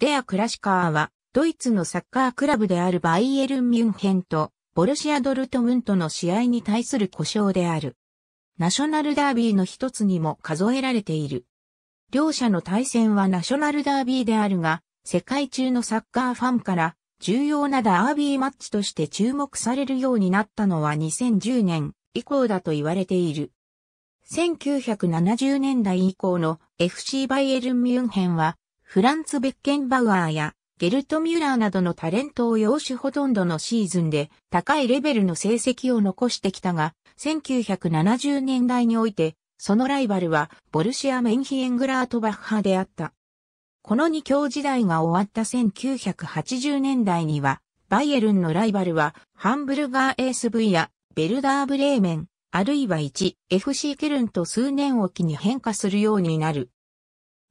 デア・クラシカーは、ドイツのサッカークラブであるバイエルン・ミュンヘンと、ボルシア・ドルトムントの試合に対する故障である。ナショナルダービーの一つにも数えられている。両者の対戦はナショナルダービーであるが、世界中のサッカーファンから重要なダービーマッチとして注目されるようになったのは2010年以降だと言われている。1970年代以降の FC バイエルン・ミュンヘンはフランツ・ベッケンバウアーやゲルト・ミュラーなどのタレントを要しほとんどのシーズンで高いレベルの成績を残してきたが、1970年代において、そのライバルはボルシア・メンヒエングラートバッハであった。この二強時代が終わった1980年代には、バイエルンのライバルはハンブルガー SV やベルダー・ブレーメン、あるいは 1FC ケルンと数年おきに変化するようになる。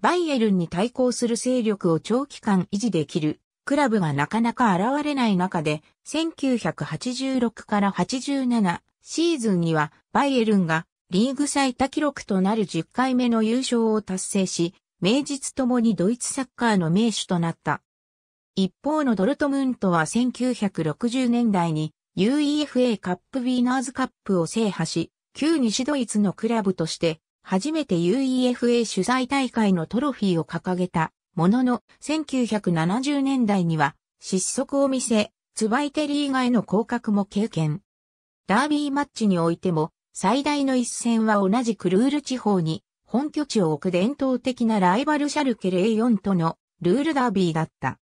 バイエルンに対抗する勢力を長期間維持できるクラブがなかなか現れない中で、1986から87シーズンにはバイエルンがリーグ最多記録となる10回目の優勝を達成し、名実ともにドイツサッカーの名手となった。一方のドルトムントは1960年代に UEFA カップウィーナーズカップを制覇し、旧西ドイツのクラブとして初めて UEFA 主催大会のトロフィーを掲げたものの、1970年代には失速を見せ、ツバイテリー以外の降格も経験。ダービーマッチにおいても、最大の一戦は同じクルール地方に、本拠地を置く伝統的なライバルシャルケ04とのルールダービーだった。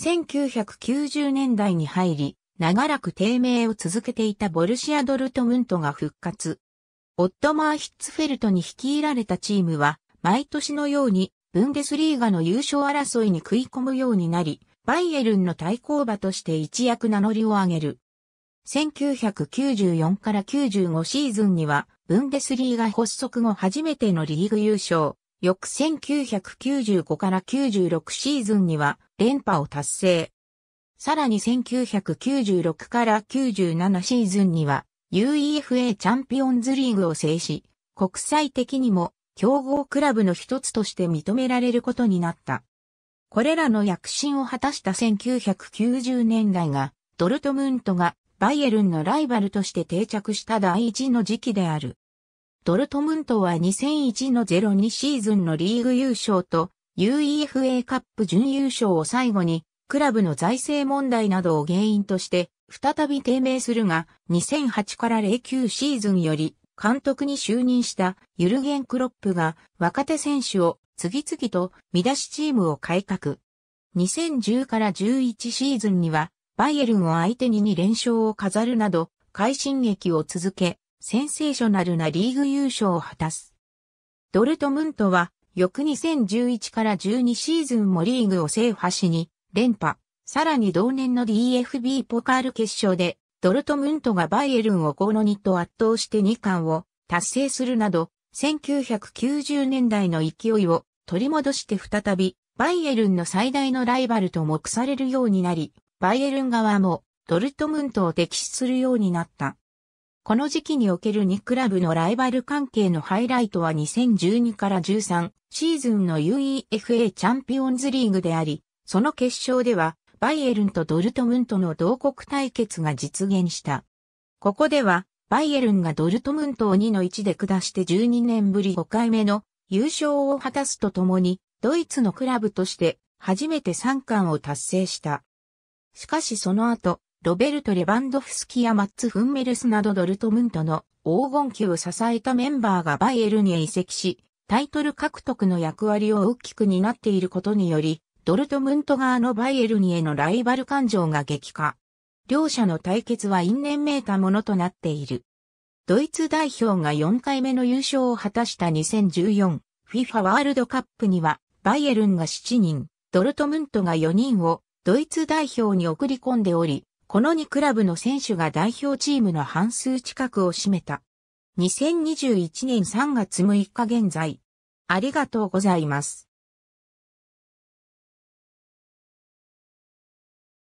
1990年代に入り、長らく低迷を続けていたボルシア・ドルトムントが復活。オットマー・ヒッツフェルトに率いられたチームは、毎年のように、ブンデスリーガの優勝争いに食い込むようになり、バイエルンの対抗馬として一躍名乗りを上げる。1994から95シーズンには、ブンデスリーガ発足後初めてのリーグ優勝。翌1995から96シーズンには連覇を達成。さらに1996から97シーズンには UEFA チャンピオンズリーグを制し、国際的にも強豪クラブの一つとして認められることになった。これらの躍進を果たした1990年代が、ドルトムントがバイエルンのライバルとして定着した第一の時期である。ドルトムントは2001の02シーズンのリーグ優勝と UEFA カップ準優勝を最後にクラブの財政問題などを原因として再び低迷するが、2008から09シーズンより、監督に就任したユルゲン・クロップが若手選手を次々と見出しチームを改革。2010から11シーズンにはバイエルンを相手に2連勝を飾るなど快進撃を続け、センセーショナルなリーグ優勝を果たす。ドルトムントは翌2011から12シーズンもリーグを制覇しに連覇。さらに同年の DFB ポカール決勝で、ドルトムントがバイエルンを5-2と圧倒して2冠を達成するなど、1990年代の勢いを取り戻して再び、バイエルンの最大のライバルと目されるようになり、バイエルン側もドルトムントを敵視するようになった。この時期における2クラブのライバル関係のハイライトは2012から13シーズンの UEFA チャンピオンズリーグであり、その決勝ではバイエルンとドルトムントの同国対決が実現した。ここでは、バイエルンがドルトムントを2の1で下して12年ぶり5回目の優勝を果たすとともに、ドイツのクラブとして初めて3冠を達成した。しかしその後、ロベルト・レバンドフスキやマッツ・フンメルスなどドルトムントの黄金期を支えたメンバーがバイエルンへ移籍し、タイトル獲得の役割を大きく担っていることにより、ドルトムント側のバイエルニへのライバル感情が激化。両者の対決は因縁めいたものとなっている。ドイツ代表が4回目の優勝を果たした 2014FIFA ワールドカップには、バイエルンが7人、ドルトムントが4人をドイツ代表に送り込んでおり、この2クラブの選手が代表チームの半数近くを占めた。2021年3月6日現在。ありがとうございます。